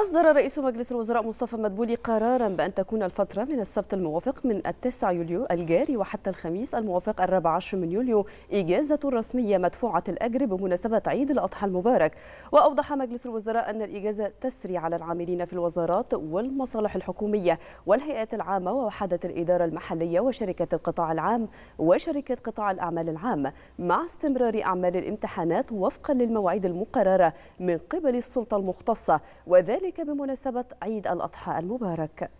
أصدر رئيس مجلس الوزراء مصطفى مدبولي قرارا بأن تكون الفترة من السبت الموافق من التسع يوليو الجاري وحتى الخميس الموافق الرابع عشر من يوليو إجازة رسمية مدفوعة الأجر بمناسبة عيد الأضحى المبارك وأوضح مجلس الوزراء أن الإجازة تسري على العاملين في الوزارات والمصالح الحكومية والهيئات العامة ووحدة الإدارة المحلية وشركة القطاع العام وشركة قطاع الأعمال العام مع استمرار أعمال الامتحانات وفقا للمواعيد المقررة من قبل السلطة المختصة وذلك وذلك بمناسبة عيد الأضحى المبارك